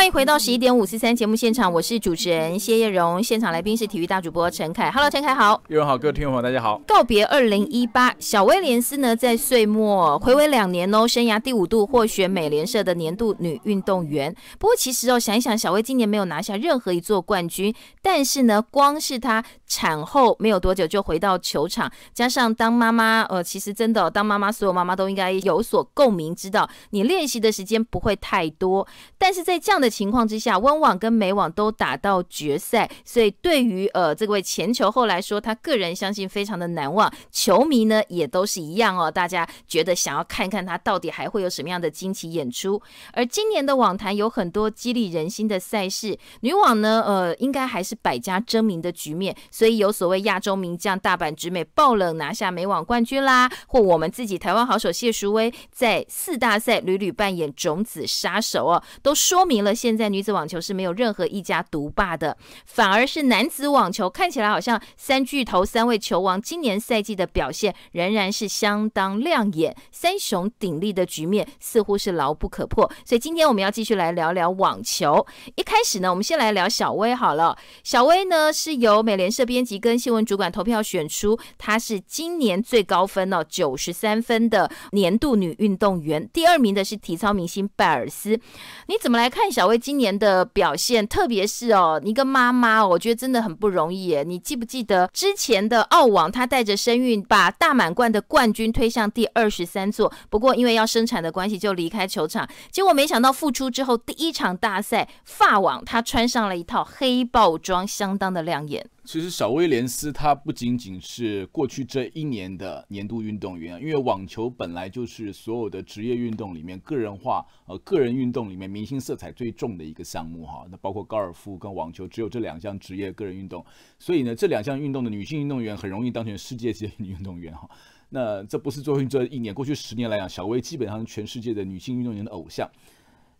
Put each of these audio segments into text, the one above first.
欢迎回到十一点五四三节目现场，我是主持人谢艳荣。现场来宾是体育大主播陈凯。Hello，陈凯好，各荣好，各位听众朋友大家好。告别二零一八，小威廉斯呢在岁末回味两年哦，生涯第五度获选美联社的年度女运动员。不过其实哦，想一想，小威今年没有拿下任何一座冠军，但是呢，光是她。产后没有多久就回到球场，加上当妈妈，呃，其实真的当妈妈，所有妈妈都应该有所共鸣，知道你练习的时间不会太多。但是在这样的情况之下，温网跟美网都打到决赛，所以对于呃这位前球后来说，他个人相信非常的难忘。球迷呢也都是一样哦，大家觉得想要看看他到底还会有什么样的惊奇演出。而今年的网坛有很多激励人心的赛事，女网呢，呃，应该还是百家争鸣的局面。所以有所谓亚洲名将大阪直美爆冷拿下美网冠军啦，或我们自己台湾好手谢淑薇在四大赛屡屡扮演种子杀手哦，都说明了现在女子网球是没有任何一家独霸的，反而是男子网球看起来好像三巨头三位球王今年赛季的表现仍然是相当亮眼，三雄鼎立的局面似乎是牢不可破。所以今天我们要继续来聊聊网球。一开始呢，我们先来聊小威好了。小威呢是由美联社。编辑跟新闻主管投票选出，她是今年最高分哦，九十三分的年度女运动员。第二名的是体操明星拜尔斯。你怎么来看小薇今年的表现？特别是哦，一个妈妈，我觉得真的很不容易耶。你记不记得之前的澳网，她带着身孕把大满贯的冠军推向第二十三座？不过因为要生产的关系，就离开球场。结果没想到复出之后，第一场大赛法网，她穿上了一套黑豹装，相当的亮眼。其实小威廉斯他不仅仅是过去这一年的年度运动员，因为网球本来就是所有的职业运动里面个人化呃个人运动里面明星色彩最重的一个项目哈。那包括高尔夫跟网球，只有这两项职业个人运动，所以呢这两项运动的女性运动员很容易当选世界级女运动员哈。那这不是作为这一年，过去十年来讲，小威基本上全世界的女性运动员的偶像。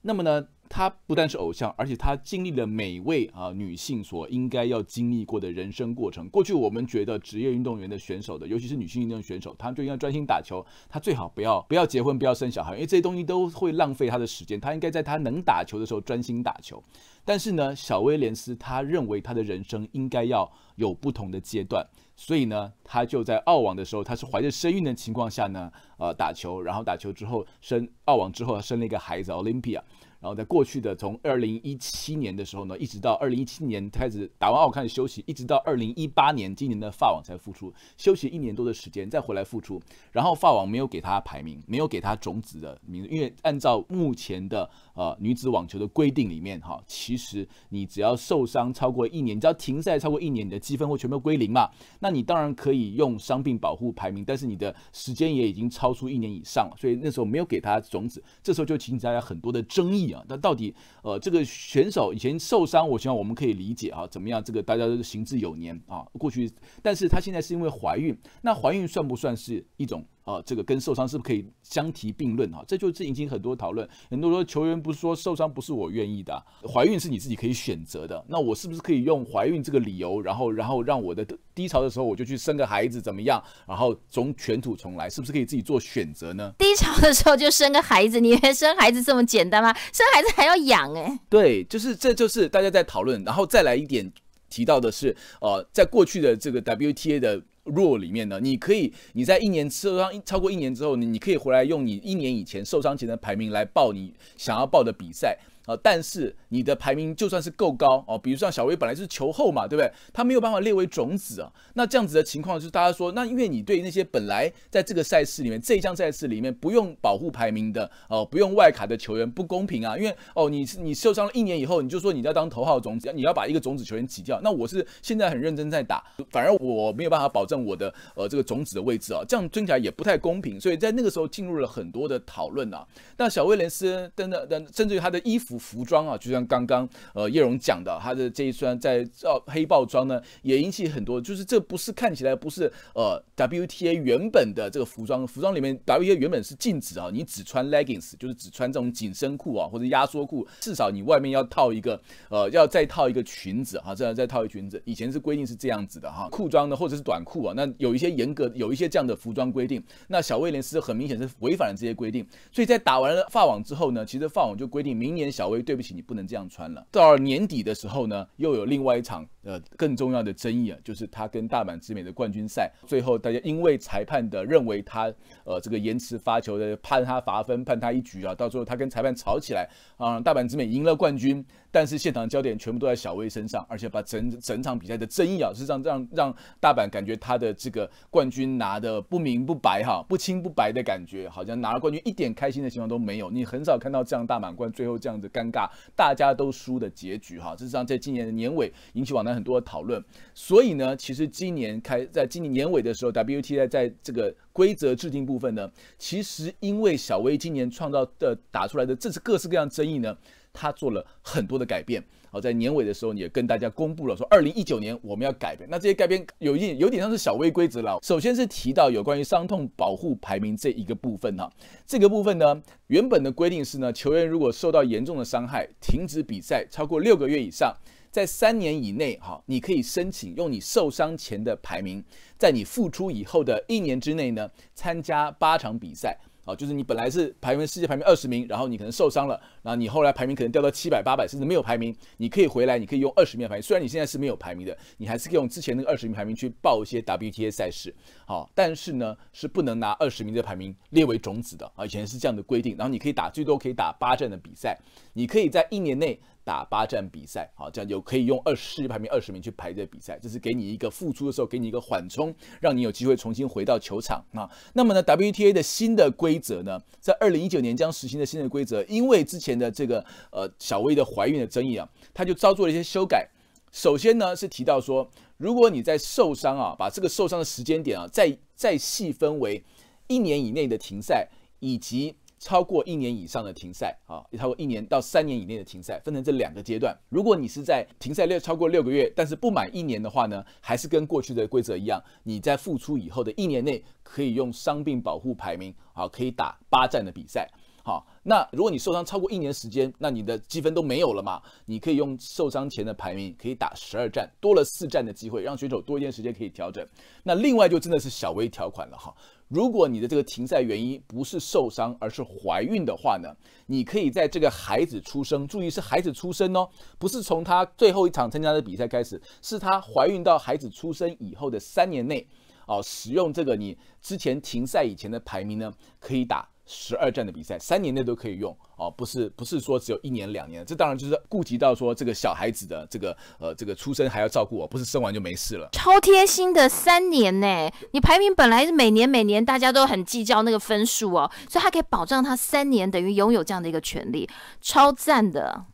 那么呢，她不但是偶像，而且她经历了每位啊女性所应该要经历过的人生过程。过去我们觉得职业运动员的选手的，尤其是女性运动选手，她就应该专心打球，她最好不要不要结婚，不要生小孩，因为这些东西都会浪费她的时间，她应该在她能打球的时候专心打球。但是呢，小威廉斯她认为她的人生应该要有不同的阶段。所以呢，他就在澳网的时候，他是怀着身孕的情况下呢，呃，打球，然后打球之后生澳网之后生了一个孩子 Olympia，然后在过去的从二零一七年的时候呢，一直到二零一七年开始打完澳始休息，一直到二零一八年今年的法网才复出，休息一年多的时间再回来复出，然后法网没有给他排名，没有给他种子的名字，因为按照目前的。呃，女子网球的规定里面哈，其实你只要受伤超过一年，你只要停赛超过一年，你的积分会全部归零嘛？那你当然可以用伤病保护排名，但是你的时间也已经超出一年以上，了，所以那时候没有给他种子。这时候就引起大家很多的争议啊。那到底呃这个选手以前受伤，我希望我们可以理解啊，怎么样这个大家都是行之有年啊过去，但是他现在是因为怀孕，那怀孕算不算是一种？啊，这个跟受伤是不是可以相提并论？哈，这就是引起很多讨论。很多说球员不是说受伤不是我愿意的，怀孕是你自己可以选择的。那我是不是可以用怀孕这个理由，然后然后让我的低潮的时候我就去生个孩子怎么样？然后从卷土重来，是不是可以自己做选择呢？低潮的时候就生个孩子，你以为生孩子这么简单吗？生孩子还要养诶。对，就是这就是大家在讨论，然后再来一点提到的是，呃，在过去的这个 WTA 的。弱里面呢，你可以你在一年受伤超过一年之后，你你可以回来用你一年以前受伤前的排名来报你想要报的比赛。呃，但是你的排名就算是够高哦，比如说小威本来就是球后嘛，对不对？他没有办法列为种子啊。那这样子的情况，就是大家说，那因为你对那些本来在这个赛事里面这一项赛事里面不用保护排名的哦，不用外卡的球员不公平啊。因为哦，你你受伤了一年以后，你就说你要当头号种子，你要把一个种子球员挤掉。那我是现在很认真在打，反而我没有办法保证我的呃这个种子的位置啊，这样听起来也不太公平。所以在那个时候进入了很多的讨论啊。那小威廉斯等等等，甚至于他的衣服。服装啊，就像刚刚呃叶荣讲的，他的这一双在暴黑豹装呢，也引起很多，就是这不是看起来不是呃 WTA 原本的这个服装，服装里面 WTA 原本是禁止啊，你只穿 leggings，就是只穿这种紧身裤啊或者压缩裤，至少你外面要套一个呃要再套一个裙子啊，这样再套一裙子，以前是规定是这样子的哈，裤装的或者是短裤啊，那有一些严格有一些这样的服装规定，那小威廉斯很明显是违反了这些规定，所以在打完了发网之后呢，其实发网就规定明年小。我，对不起，你不能这样穿了。到了年底的时候呢，又有另外一场。呃，更重要的争议啊，就是他跟大阪直美的冠军赛，最后大家因为裁判的认为他，呃，这个延迟发球的判他罚分，判他一局啊，到最后他跟裁判吵起来啊，大阪直美赢了冠军，但是现场焦点全部都在小威身上，而且把整整场比赛的争议啊，事实上让让大阪感觉他的这个冠军拿的不明不白哈，不清不白的感觉，好像拿了冠军一点开心的情况都没有。你很少看到这样大满贯最后这样子尴尬，大家都输的结局哈。事实上在今年的年尾引起网大。很多的讨论，所以呢，其实今年开在今年年尾的时候，W T I 在这个规则制定部分呢，其实因为小威今年创造的打出来的这次各式各样争议呢，他做了很多的改变。好，在年尾的时候也跟大家公布了说，二零一九年我们要改变。那这些改变有一点有点像是小微规则了。首先是提到有关于伤痛保护排名这一个部分哈，这个部分呢，原本的规定是呢，球员如果受到严重的伤害，停止比赛超过六个月以上。在三年以内，哈，你可以申请用你受伤前的排名，在你复出以后的一年之内呢，参加八场比赛，啊，就是你本来是排名世界排名二十名，然后你可能受伤了，然后你后来排名可能掉到七百、八百，甚至没有排名，你可以回来，你可以用二十名的排名，虽然你现在是没有排名的，你还是可以用之前那个二十名排名去报一些 WTA 赛事，好，但是呢是不能拿二十名的排名列为种子的，啊，以前是这样的规定，然后你可以打最多可以打八站的比赛，你可以在一年内。打八站比赛，好，这样就可以用二十界排名二十名去排这比赛，就是给你一个复出的时候，给你一个缓冲，让你有机会重新回到球场。啊。那么呢，WTA 的新的规则呢，在二零一九年将实行的新的规则，因为之前的这个呃，小威的怀孕的争议啊，它就做了一些修改。首先呢是提到说，如果你在受伤啊，把这个受伤的时间点啊，再再细分为一年以内的停赛以及。超过一年以上的停赛啊，也超过一年到三年以内的停赛，分成这两个阶段。如果你是在停赛六超过六个月，但是不满一年的话呢，还是跟过去的规则一样，你在复出以后的一年内可以用伤病保护排名啊，可以打八站的比赛。啊，那如果你受伤超过一年时间，那你的积分都没有了嘛？你可以用受伤前的排名，可以打十二战，多了四战的机会，让选手多一点时间可以调整。那另外就真的是小微条款了哈。如果你的这个停赛原因不是受伤，而是怀孕的话呢，你可以在这个孩子出生，注意是孩子出生哦，不是从他最后一场参加的比赛开始，是他怀孕到孩子出生以后的三年内，哦，使用这个你之前停赛以前的排名呢，可以打。十二战的比赛，三年内都可以用哦，不是不是说只有一年两年，这当然就是顾及到说这个小孩子的这个呃这个出生还要照顾我，不是生完就没事了，超贴心的三年呢，你排名本来是每年每年大家都很计较那个分数哦，所以他可以保障他三年等于拥有这样的一个权利，超赞的。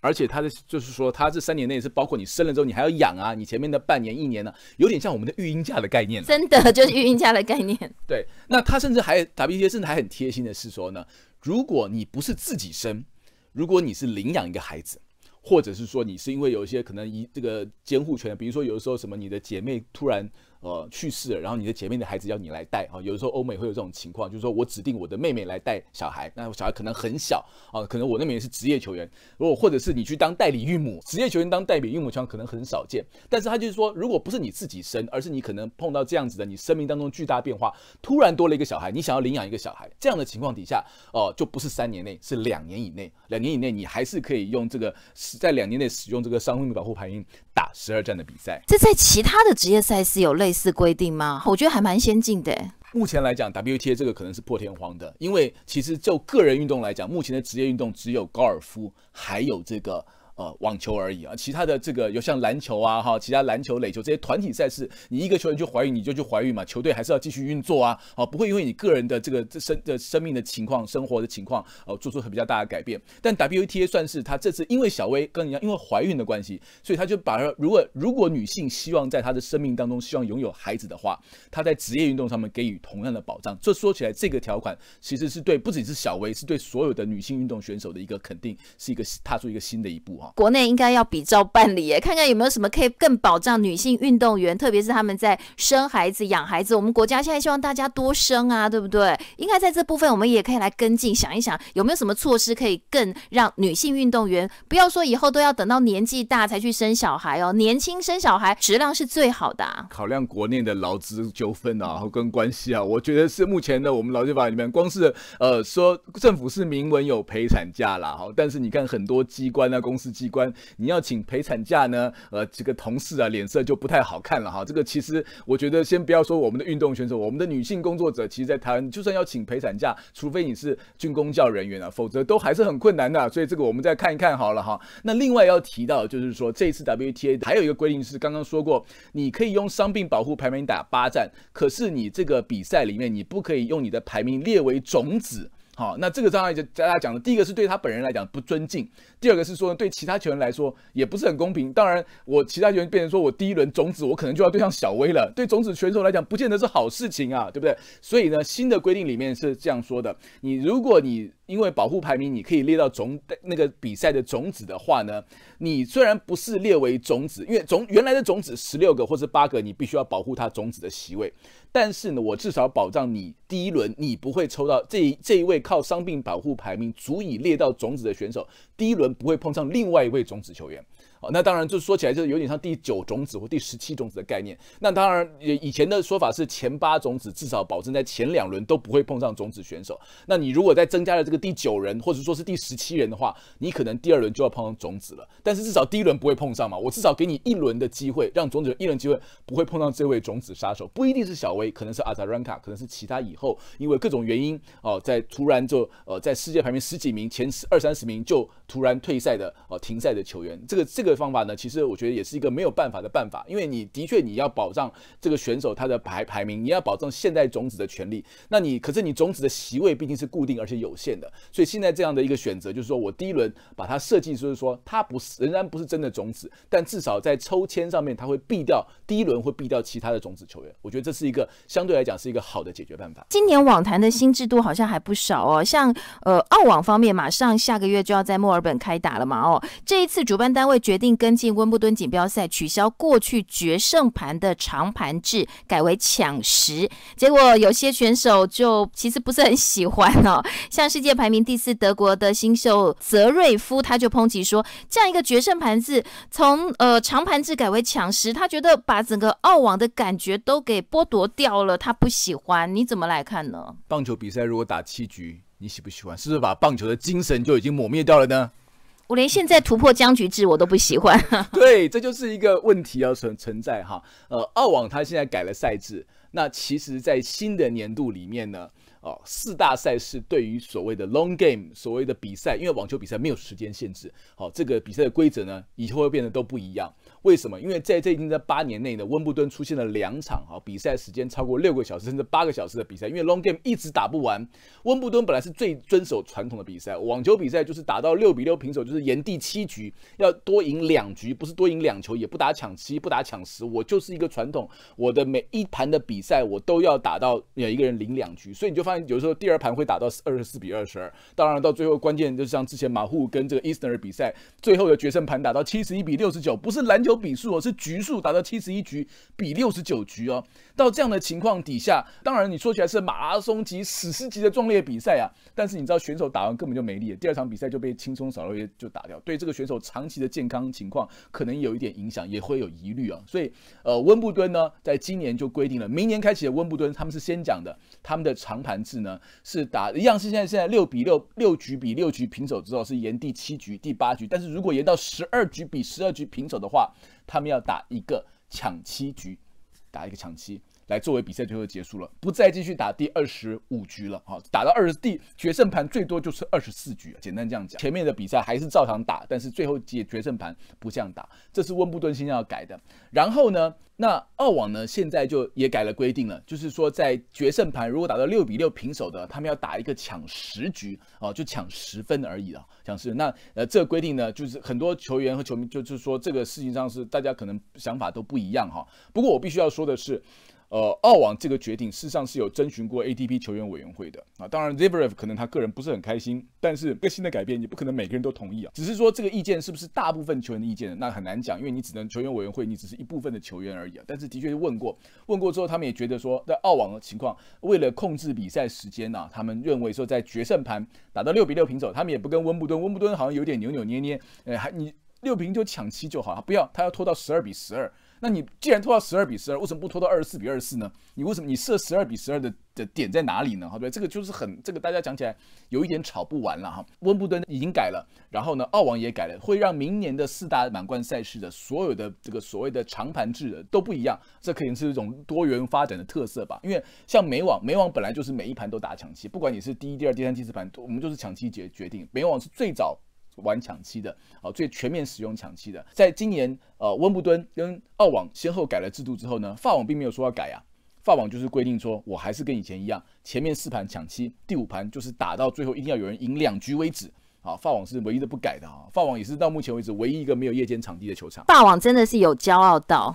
而且他的就是说，他这三年内是包括你生了之后，你还要养啊，你前面的半年、一年呢，有点像我们的育婴假的概念真的就是育婴假的概念。对，那他甚至还打比方，甚至还很贴心的是说呢，如果你不是自己生，如果你是领养一个孩子，或者是说你是因为有一些可能一这个监护权，比如说有的时候什么你的姐妹突然。呃，去世了，然后你的姐妹的孩子要你来带啊。有的时候欧美会有这种情况，就是说我指定我的妹妹来带小孩，那小孩可能很小啊，可能我边也是职业球员，如果或者是你去当代理孕母。职业球员当代理孕母情可能很少见，但是他就是说，如果不是你自己生，而是你可能碰到这样子的，你生命当中巨大变化，突然多了一个小孩，你想要领养一个小孩，这样的情况底下，哦，就不是三年内，是两年以内，两年以内你还是可以用这个在两年内使用这个伤护保护牌音打十二战的比赛。这在其他的职业赛事有类。类似规定吗？我觉得还蛮先进的。目前来讲，WTA 这个可能是破天荒的，因为其实就个人运动来讲，目前的职业运动只有高尔夫，还有这个。呃，网球而已啊，其他的这个有像篮球啊，哈，其他篮球、垒球这些团体赛事，你一个球员就怀孕，你就去怀孕嘛？球队还是要继续运作啊，哦，不会因为你个人的这个生的生命的情况、生活的情况，哦，做出很比较大的改变。但 WTA 算是他这次因为小薇跟人家因为怀孕的关系，所以他就把如果如果女性希望在她的生命当中希望拥有孩子的话，他在职业运动上面给予同样的保障。这说起来，这个条款其实是对不只是小薇，是对所有的女性运动选手的一个肯定，是一个踏出一个新的一步哈。国内应该要比照办理看看有没有什么可以更保障女性运动员，特别是他们在生孩子、养孩子。我们国家现在希望大家多生啊，对不对？应该在这部分我们也可以来跟进，想一想有没有什么措施可以更让女性运动员不要说以后都要等到年纪大才去生小孩哦，年轻生小孩质量是最好的。考量国内的劳资纠纷啊，跟关系啊，我觉得是目前的我们劳资法里面，光是呃说政府是明文有陪产假啦，哈，但是你看很多机关啊、公司。机关，你要请陪产假呢？呃，这个同事啊，脸色就不太好看了哈。这个其实我觉得，先不要说我们的运动选手，我们的女性工作者，其实，在台湾就算要请陪产假，除非你是军工教人员啊，否则都还是很困难的。所以这个我们再看一看好了哈。那另外要提到就是说，这一次 WTA 还有一个规定是，刚刚说过，你可以用伤病保护排名打八战，可是你这个比赛里面你不可以用你的排名列为种子。好，那这个障碍就大家讲了。第一个是对他本人来讲不尊敬，第二个是说对其他球员来说也不是很公平。当然，我其他球员变成说我第一轮种子，我可能就要对上小威了。对种子选手来讲，不见得是好事情啊，对不对？所以呢，新的规定里面是这样说的：你如果你因为保护排名，你可以列到种那个比赛的种子的话呢，你虽然不是列为种子，因为总原来的种子十六个或是八个，你必须要保护他种子的席位，但是呢，我至少保障你第一轮你不会抽到这这一位。靠伤病保护排名足以列到种子的选手，第一轮不会碰上另外一位种子球员。哦，那当然，就说起来就是有点像第九种子或第十七种子的概念。那当然，以前的说法是前八种子至少保证在前两轮都不会碰上种子选手。那你如果再增加了这个第九人，或者说是第十七人的话，你可能第二轮就要碰上种子了。但是至少第一轮不会碰上嘛？我至少给你一轮的机会，让种子一轮机会不会碰到这位种子杀手，不一定是小威，可能是阿扎兰卡，可能是其他以后因为各种原因哦，在突然就呃在世界排名十几名前十二三十名就突然退赛的哦停赛的球员，这个这个。对方法呢，其实我觉得也是一个没有办法的办法，因为你的确你要保障这个选手他的排排名，你要保障现代种子的权利。那你可是你种子的席位毕竟是固定而且有限的，所以现在这样的一个选择就是说我第一轮把它设计，就是说它不是仍然不是真的种子，但至少在抽签上面它会避掉第一轮会避掉其他的种子球员。我觉得这是一个相对来讲是一个好的解决办法。今年网坛的新制度好像还不少哦，像呃澳网方面，马上下个月就要在墨尔本开打了嘛哦，这一次主办单位决定跟进温布顿锦标赛取消过去决胜盘的长盘制，改为抢十。结果有些选手就其实不是很喜欢哦。像世界排名第四德国的新秀泽瑞夫，他就抨击说，这样一个决胜盘制从呃长盘制改为抢十，他觉得把整个澳网的感觉都给剥夺掉了，他不喜欢。你怎么来看呢？棒球比赛如果打七局，你喜不喜欢？是不是把棒球的精神就已经抹灭掉了呢？我连现在突破僵局制我都不喜欢。对，这就是一个问题要存存在哈。呃，澳网它现在改了赛制，那其实，在新的年度里面呢，哦，四大赛事对于所谓的 long game，所谓的比赛，因为网球比赛没有时间限制，好，这个比赛的规则呢，以后会变得都不一样。为什么？因为在最近这八年内呢，温布顿出现了两场哈比赛时间超过六个小时甚至八个小时的比赛，因为 long game 一直打不完。温布顿本来是最遵守传统的比赛，网球比赛就是打到六比六平手，就是延第七局要多赢两局，不是多赢两球，也不打抢七，不打抢十。我就是一个传统，我的每一盘的比赛我都要打到有一个人领两局，所以你就发现有时候第二盘会打到二十四比二十二。当然到最后关键就是像之前马虎跟这个 e a s t e r 比赛，最后的决胜盘打到七十一比六十九，不是篮球。都比数哦，是局数达到七十一局比六十九局哦。到这样的情况底下，当然你说起来是马拉松级、史诗级的壮烈比赛啊。但是你知道选手打完根本就没力，第二场比赛就被轻松扫落叶就打掉。对这个选手长期的健康情况可能有一点影响，也会有疑虑啊。所以，呃，温布敦呢，在今年就规定了，明年开启的温布敦，他们是先讲的，他们的长盘制呢是打一样是现在现在六比六六局比六局平手之后是延第七局第八局，但是如果延到十二局比十二局平手的话。他们要打一个抢七局，打一个抢七。来作为比赛最后结束了，不再继续打第二十五局了。哈，打到二十第决胜盘最多就是二十四局，简单这样讲。前面的比赛还是照常打，但是最后决决胜盘不这样打，这是温布顿现在要改的。然后呢，那澳网呢现在就也改了规定了，就是说在决胜盘如果打到六比六平手的，他们要打一个抢十局，哦，就抢十分而已了，抢十。那呃，这个规定呢，就是很多球员和球迷就是说这个事情上是大家可能想法都不一样哈。不过我必须要说的是。呃，澳网这个决定事实上是有征询过 ATP 球员委员会的啊。当然，Zverev 可能他个人不是很开心，但是一个新的改变也不可能每个人都同意啊。只是说这个意见是不是大部分球员的意见那很难讲，因为你只能球员委员会，你只是一部分的球员而已啊。但是的确是问过，问过之后，他们也觉得说，在澳网的情况，为了控制比赛时间呢，他们认为说在决胜盘打到六比六平手，他们也不跟温布顿，温布顿好像有点扭扭捏捏，呃，还你六平就抢七就好他不要他要拖到十二比十二。那你既然拖到十二比十二，为什么不拖到二十四比二十四呢？你为什么你设十二比十二的的点在哪里呢？哈，对，这个就是很这个大家讲起来有一点吵不完了哈。温布顿已经改了，然后呢，澳网也改了，会让明年的四大满贯赛事的所有的这个所谓的长盘制的都不一样。这肯定是一种多元发展的特色吧。因为像美网，美网本来就是每一盘都打抢七，不管你是第一、第二、第三、第四盘，我们就是抢七决决定。美网是最早。玩抢七的啊，最全面使用抢七的，在今年呃温布顿跟澳网先后改了制度之后呢，法网并没有说要改啊，法网就是规定说，我还是跟以前一样，前面四盘抢七，第五盘就是打到最后一定要有人赢两局为止啊。法网是唯一的不改的啊，法网也是到目前为止唯一一个没有夜间场地的球场。法网真的是有骄傲到。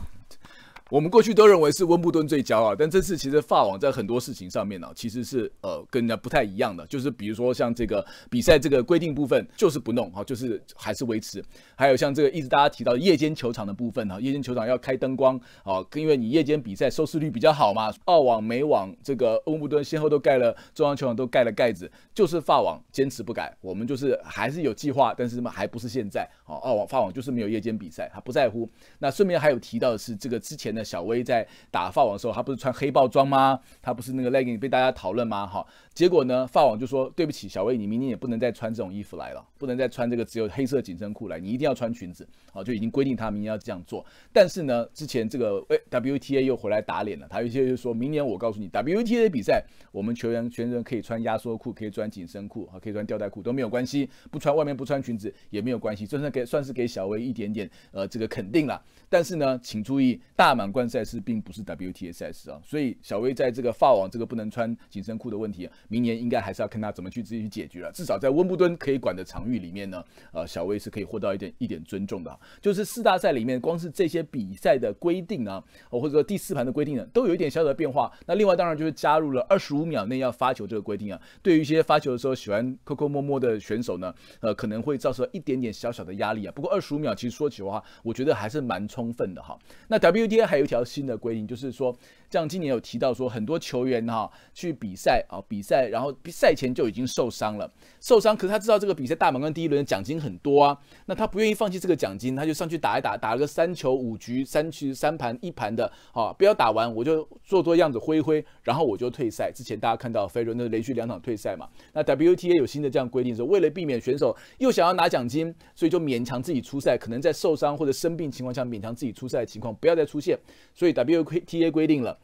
我们过去都认为是温布顿最骄傲，但这次其实法网在很多事情上面呢，其实是呃跟人家不太一样的。就是比如说像这个比赛这个规定部分，就是不弄啊，就是还是维持。还有像这个一直大家提到夜间球场的部分啊，夜间球场要开灯光啊，因为你夜间比赛收视率比较好嘛。澳网、美网、这个温布顿先后都盖了中央球场都盖了盖子，就是法网坚持不改。我们就是还是有计划，但是嘛还不是现在啊。澳网、法网就是没有夜间比赛，他不在乎。那顺便还有提到的是这个之前的。小威在打发网的时候，他不是穿黑豹装吗？他不是那个 legging 被大家讨论吗？哈。结果呢？发网就说对不起，小威，你明年也不能再穿这种衣服来了，不能再穿这个只有黑色紧身裤来，你一定要穿裙子啊！就已经规定他明年要这样做。但是呢，之前这个 W T A 又回来打脸了，他有些就说明年我告诉你，W T A 比赛我们球员全程可以穿压缩裤，可以穿紧身裤，啊，可以穿吊带裤都没有关系，不穿外面不穿裙子也没有关系，算是给算是给小威一点点呃这个肯定了。但是呢，请注意，大满贯赛事并不是 W T a 赛事啊，所以小威在这个发网这个不能穿紧身裤的问题。明年应该还是要看他怎么去自己去解决了。至少在温布敦可以管的场域里面呢，呃，小威是可以获到一点一点尊重的。就是四大赛里面，光是这些比赛的规定呢，或者说第四盘的规定呢，都有一点小小的变化。那另外当然就是加入了二十五秒内要发球这个规定啊，对于一些发球的时候喜欢抠抠摸摸的选手呢，呃，可能会造成一点点小小的压力啊。不过二十五秒其实说起的话，我觉得还是蛮充分的哈。那 WTA 还有一条新的规定，就是说。像今年有提到说，很多球员哈去比赛啊，比赛，然后比赛前就已经受伤了，受伤，可是他知道这个比赛大满贯第一轮的奖金很多啊，那他不愿意放弃这个奖金，他就上去打一打，打了个三球五局三局三盘一盘的，啊，不要打完我就做做样子挥一挥，然后我就退赛。之前大家看到飞轮的连续两场退赛嘛，那 WTA 有新的这样规定，说为了避免选手又想要拿奖金，所以就勉强自己出赛，可能在受伤或者生病情况下勉强自己出赛的情况不要再出现，所以 WTA 规定了。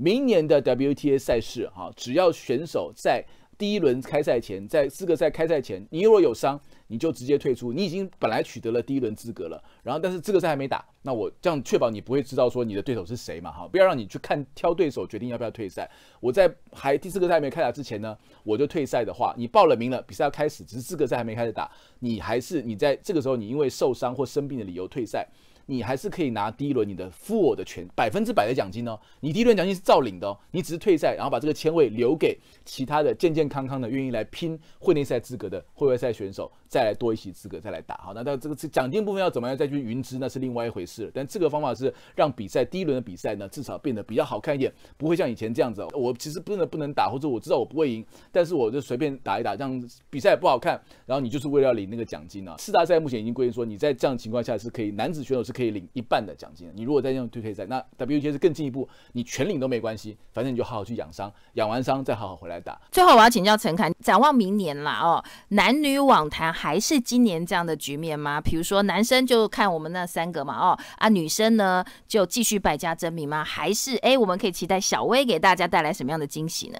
明年的 WTA 赛事哈，只要选手在第一轮开赛前，在资格赛开赛前，你如果有伤，你就直接退出。你已经本来取得了第一轮资格了，然后但是资格赛还没打，那我这样确保你不会知道说你的对手是谁嘛哈，不要让你去看挑对手，决定要不要退赛。我在还第四个赛赛没开打之前呢，我就退赛的话，你报了名了，比赛要开始，只是资格赛还没开始打，你还是你在这个时候你因为受伤或生病的理由退赛。你还是可以拿第一轮你的 full 的全百分之百的奖金哦。你第一轮奖金是照领的哦，你只是退赛，然后把这个签位留给其他的健健康康的愿意来拼会内赛资格的会外赛选手，再来多一席资格再来打。好，那到这个奖金部分要怎么样再去匀支，那是另外一回事。但这个方法是让比赛第一轮的比赛呢，至少变得比较好看一点，不会像以前这样子，我其实不能不能打，或者我知道我不会赢，但是我就随便打一打，这样比赛也不好看。然后你就是为了要领那个奖金啊。四大赛目前已经规定说，你在这样情况下是可以男子选手是可以。可以领一半的奖金。你如果再用退退债，那 W T 是更进一步，你全领都没关系，反正你就好好去养伤，养完伤再好好回来打。最后，我要请教陈凯，展望明年啦哦，男女网坛还是今年这样的局面吗？比如说男生就看我们那三个嘛哦啊，女生呢就继续百家争鸣吗？还是哎，我们可以期待小薇给大家带来什么样的惊喜呢？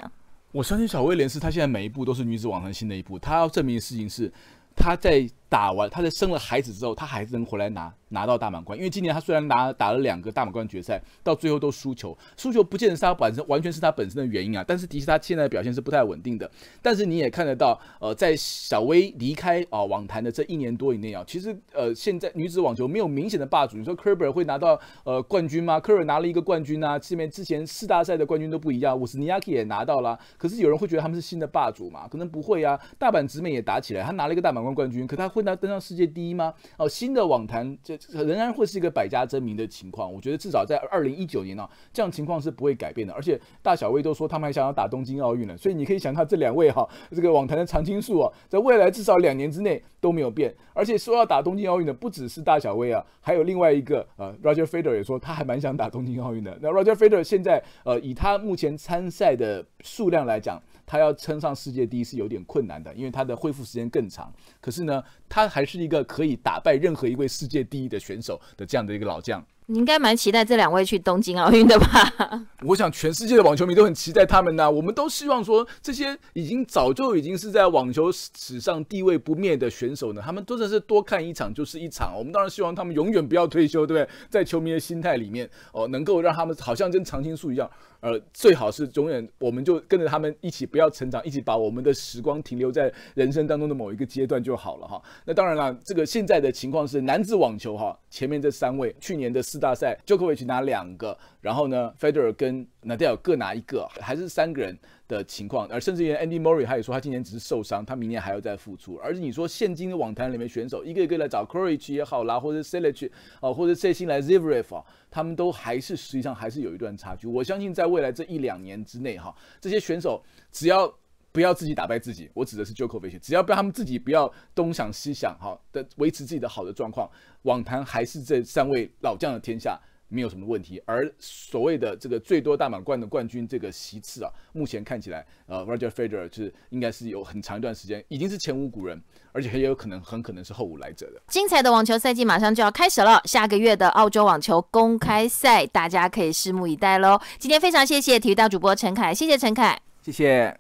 我相信小薇连是她现在每一步都是女子网坛新的一步。她要证明的事情是，她在打完她在生了孩子之后，她还是能回来拿。拿到大满贯，因为今年他虽然拿打了两个大满贯决赛，到最后都输球，输球不见得是他本身，完全是他本身的原因啊。但是的确，他现在的表现是不太稳定的。但是你也看得到，呃，在小威离开啊网坛的这一年多以内啊，其实呃现在女子网球没有明显的霸主。你说 b e r 会拿到呃冠军吗？科 e r 拿了一个冠军啊，这边之前四大赛的冠军都不一样，我是尼亚克也拿到了。可是有人会觉得他们是新的霸主嘛？可能不会啊。大阪直美也打起来，他拿了一个大满贯冠军，可他会拿登上世界第一吗？哦，新的网坛这。仍然会是一个百家争鸣的情况，我觉得至少在二零一九年呢，这样情况是不会改变的。而且大小威都说他们还想要打东京奥运了，所以你可以想到这两位哈，这个网坛的常青树哦，在未来至少两年之内都没有变。而且说要打东京奥运的不只是大小威啊，还有另外一个呃，Roger Federer 也说他还蛮想打东京奥运的。那 Roger Federer 现在呃，以他目前参赛的数量来讲，他要称上世界第一是有点困难的，因为他的恢复时间更长。可是呢，他还是一个可以打败任何一位世界第一。的选手的这样的一个老将，你应该蛮期待这两位去东京奥运的吧？我想全世界的网球迷都很期待他们呐。我们都希望说，这些已经早就已经是在网球史上地位不灭的选手呢，他们真的是多看一场就是一场。我们当然希望他们永远不要退休，对不对？在球迷的心态里面，哦，能够让他们好像跟常青树一样。呃，最好是永远，我们就跟着他们一起，不要成长，一起把我们的时光停留在人生当中的某一个阶段就好了哈。那当然了，这个现在的情况是男子网球哈，前面这三位去年的四大赛就各位以去拿两个。然后呢，Federer 跟 Nadal 各拿一个，还是三个人的情况。而甚至于 Andy Murray 他也说，他今年只是受伤，他明年还要再复出。而你说，现今的网坛里面选手一个一个来找 c o r g e 也好啦，或者 c i l g c 啊，或者最新来 Zverev 啊，他们都还是实际上还是有一段差距。我相信在未来这一两年之内，哈，这些选手只要不要自己打败自己，我指的是 j o k o v i c 只要不要他们自己不要东想西想，哈的维持自己的好的状况，网坛还是这三位老将的天下。没有什么问题，而所谓的这个最多大满贯的冠军这个席次啊，目前看起来，呃，Roger Federer 是应该是有很长一段时间已经是前无古人，而且很有可能很可能是后无来者的。精彩的网球赛季马上就要开始了，下个月的澳洲网球公开赛大家可以拭目以待喽。今天非常谢谢体育大主播陈凯，谢谢陈凯，谢谢。